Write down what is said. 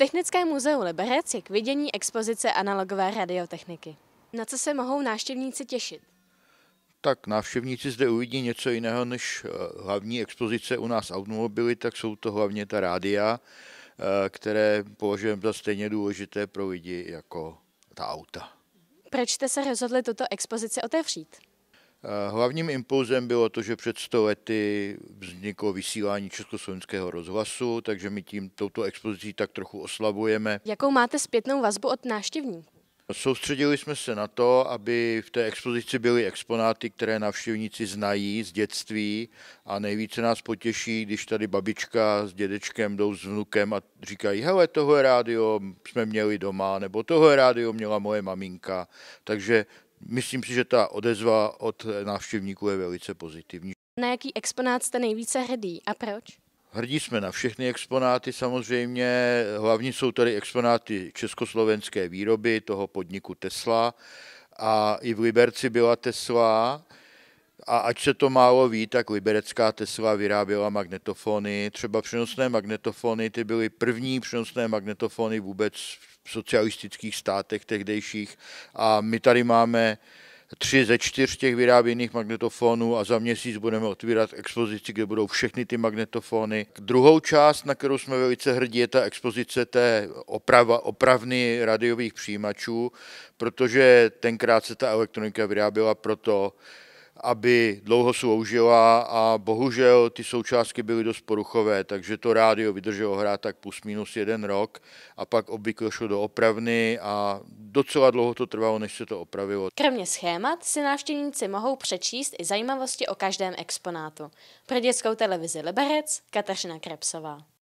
Technické muzeu Liberec je k vidění expozice analogové radiotechniky. Na co se mohou návštěvníci těšit? Tak návštěvníci zde uvidí něco jiného než eh, hlavní expozice u nás automobily, tak jsou to hlavně ta rádia, eh, které považujeme za stejně důležité pro lidi jako ta auta. Proč jste se rozhodli tuto expozici otevřít? Eh, hlavním impulzem bylo to, že před 100 lety vzniklo vysílání Československého rozhlasu, takže my tím touto expozicí tak trochu oslavujeme. Jakou máte zpětnou vazbu od návštěvníků? Soustředili jsme se na to, aby v té expozici byly exponáty, které návštěvníci znají z dětství a nejvíce nás potěší, když tady babička s dědečkem jdou s vnukem a říkají, hele, tohle rádio jsme měli doma, nebo tohle rádio měla moje maminka. Takže myslím si, že ta odezva od eh, návštěvníků je velice pozitivní. Na jaký exponát jste nejvíce hrdý a proč? Hrdí jsme na všechny exponáty samozřejmě. Hlavní jsou tady exponáty československé výroby toho podniku Tesla a i v Liberci byla Tesla. A ať se to málo ví, tak liberecká Tesla vyráběla magnetofony. Třeba přenosné magnetofony, ty byly první přenosné magnetofony vůbec v socialistických státech tehdejších. A my tady máme tři ze čtyř těch vyráběných magnetofonů a za měsíc budeme otvírat expozici, kde budou všechny ty magnetofony. Druhou část, na kterou jsme velice hrdí, je ta expozice té oprava, opravny radiových přijímačů, protože tenkrát se ta elektronika vyráběla proto, aby dlouho sloužila a bohužel ty součástky byly dost poruchové, takže to rádio vydrželo hrát tak plus minus jeden rok a pak obvykle šlo do opravny a docela dlouho to trvalo, než se to opravilo. Kromě schémat si návštěvníci mohou přečíst i zajímavosti o každém exponátu. Pro dětskou televizi Liberec Kateřina Krepsová.